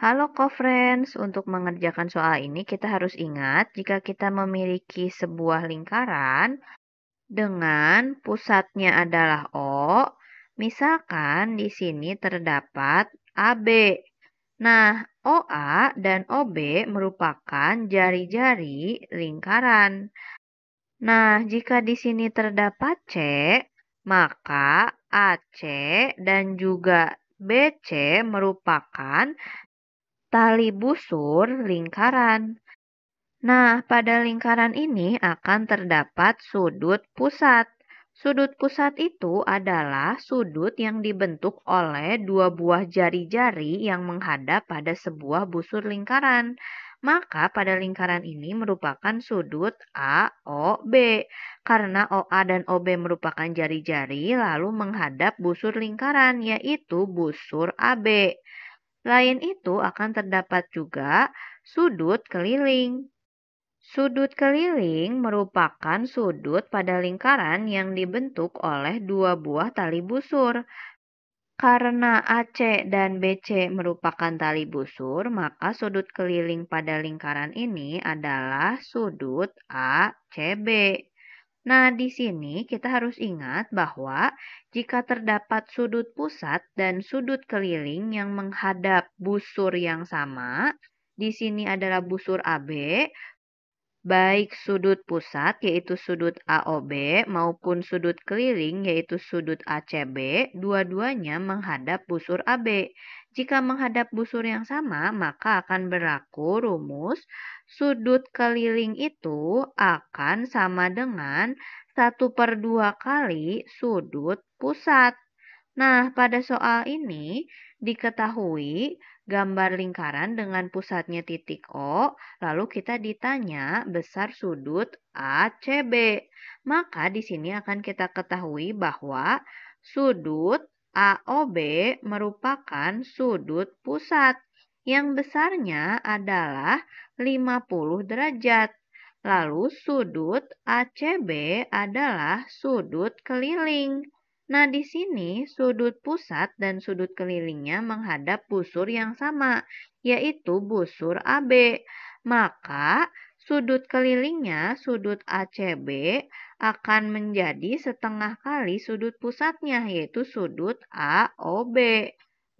Halo co-friends, untuk mengerjakan soal ini kita harus ingat jika kita memiliki sebuah lingkaran dengan pusatnya adalah O, misalkan di sini terdapat AB. Nah, OA dan OB merupakan jari-jari lingkaran. Nah, jika di sini terdapat C, maka AC dan juga BC merupakan Tali busur lingkaran. Nah, pada lingkaran ini akan terdapat sudut pusat. Sudut pusat itu adalah sudut yang dibentuk oleh dua buah jari-jari yang menghadap pada sebuah busur lingkaran. Maka pada lingkaran ini merupakan sudut AOB. Karena OA dan OB merupakan jari-jari lalu menghadap busur lingkaran yaitu busur AB. Selain itu akan terdapat juga sudut keliling. Sudut keliling merupakan sudut pada lingkaran yang dibentuk oleh dua buah tali busur. Karena AC dan BC merupakan tali busur, maka sudut keliling pada lingkaran ini adalah sudut ACB. Nah, di sini kita harus ingat bahwa jika terdapat sudut pusat dan sudut keliling yang menghadap busur yang sama, di sini adalah busur AB, baik sudut pusat yaitu sudut AOB maupun sudut keliling yaitu sudut ACB, dua-duanya menghadap busur AB. Jika menghadap busur yang sama, maka akan berlaku rumus sudut keliling itu akan sama dengan 1 per 2 kali sudut pusat. Nah, pada soal ini Diketahui gambar lingkaran dengan pusatnya titik O, lalu kita ditanya besar sudut ACB. Maka di sini akan kita ketahui bahwa sudut AOB merupakan sudut pusat yang besarnya adalah 50 derajat. Lalu sudut ACB adalah sudut keliling. Nah, di sini sudut pusat dan sudut kelilingnya menghadap busur yang sama, yaitu busur AB. Maka, sudut kelilingnya, sudut ACB, akan menjadi setengah kali sudut pusatnya, yaitu sudut AOB.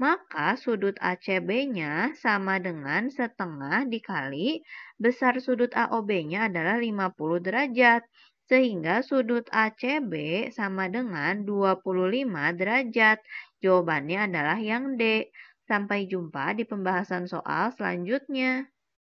Maka sudut ACB-nya sama dengan setengah dikali besar sudut AOB-nya adalah 50 derajat sehingga sudut ACB sama dengan 25 derajat. Jawabannya adalah yang D. Sampai jumpa di pembahasan soal selanjutnya.